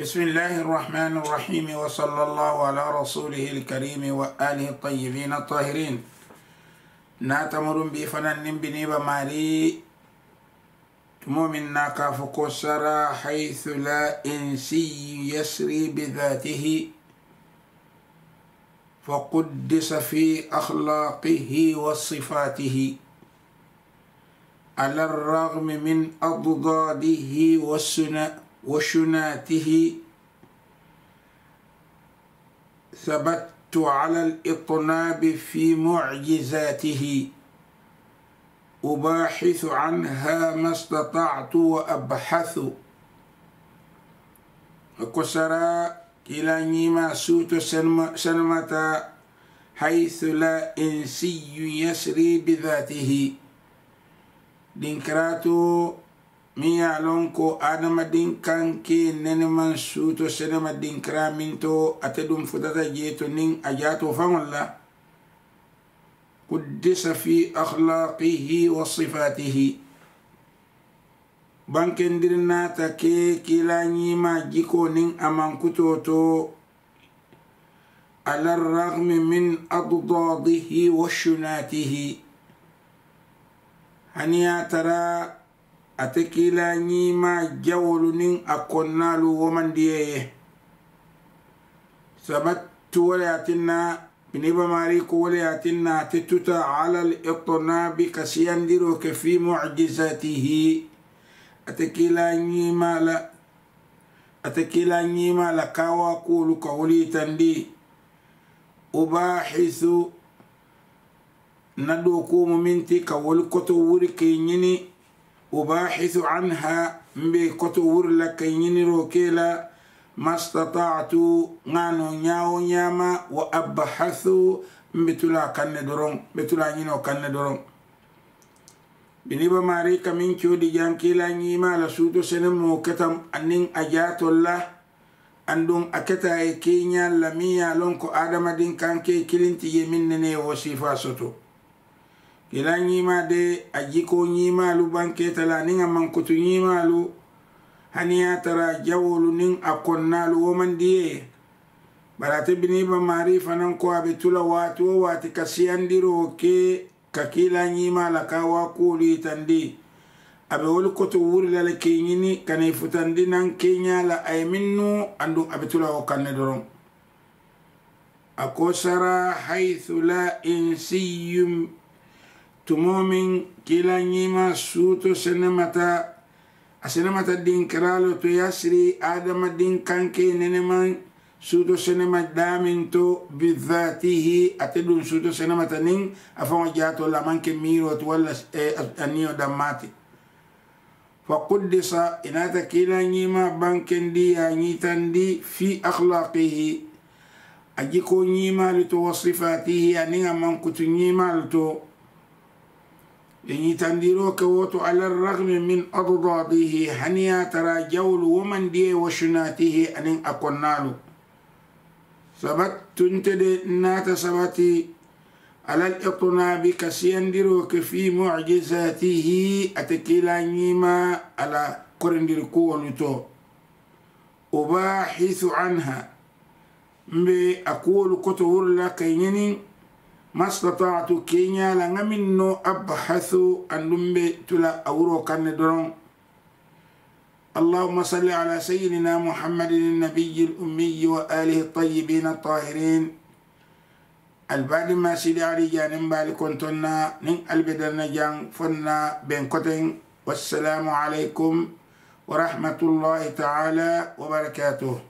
بسم الله الرحمن الرحيم وصلى الله على رسوله الكريم وآله الطيبين الطاهرين ناتمر فنن بني بماري مؤمن ناكاف كسرى حيث لا إنسي يسري بذاته فقدس في أخلاقه وصفاته على الرغم من أضداده والسنن وشناته ثبت على الإطناب في معجزاته أباحث عنها ما استطعت وأبحث وكسرى إلى ما سوت سنمة حيث لا إنسي يسري بذاته دينكراتو min ye a lɔn ko adamaden kan ke nɛnɛman su to sɛnɛmaden kira min to ate dum futata je to nin a ja to faŋol la kuddisa fi akhlaqihi wa sifatihi bankendir naata ke kila ñima jiko nin amankuto to ala ragmi min addadihi wa shunatihi haniya tara ate kila nyima jawolu nin a konnalu womandiye ye sabattu wale atinna biniba mari ko wale atinna ate tuta ala litnabi kasiyandiro ke fi mujizatihi ate kila nyima la ate kila nyima la kawa kulu ka wulitandi ubahisu na dokumu minti ka woli koto wuri ke nyini ubahisu anha mbe koto wurla ke ñiniro kela mastatatu ŋano ñawo ñama wa abahasu mbe tula kanne doron mbe tula ñino kanne doron biniba mari kamin codi jankila ñimala suto senen mo ketam anin a jatolla andun a keta e keñalla miyalon ko adamadin kanke kilinti ye min nene wo sifa soto kila ñimade a jiko ñimalu banketala nin a mankutu ñimalu haniya tara jawolu nin a konnalu womandiye barate biniba mari fanan ko abe tula waati wo waati ka siyandiro ke ka kila ñimala ka wakuolu yitandi abe wolu koto wurilala ke ñini kana i futandi nan keñala aye minnu andu abe tula wo kanne doron a ko sara haythu la insiyum tumomin kilanyima suto senemata asenemata din kiralo to yasri adama din kanke neneman suto senema damin to bidhatihi atedun suto senemata nin afan jato lamanke mirot walla eh, aniyo dammati فقدس إن تكيلا نيما بانكن دي نيتان دي في أخلاقه أجيكو نيما لتو وصفاته أنيما من كتو نيما لتو yanyi tandiro ka wato alar ragmi min adadadihi haniya tara jawul woman diye wa shunatihi anin akwannalu sabat tunta de ta sabati alal iqtuna bi siyan diro ka fi mu'jizatihi atakila nyima ala kurindir kuwanu to ubahithu anha mbe akuwalu kutuhurla kainyinin ما استطعت كينيا لنمنو أبحث أن نمبي تلا أورو كان درون اللهم صل على سيدنا محمد النبي الأمي وآله الطيبين الطاهرين البعد ما سيدي علي جانب بالكنتنا نين البدرنا جان فنا بين كوتين والسلام عليكم ورحمة الله تعالى وبركاته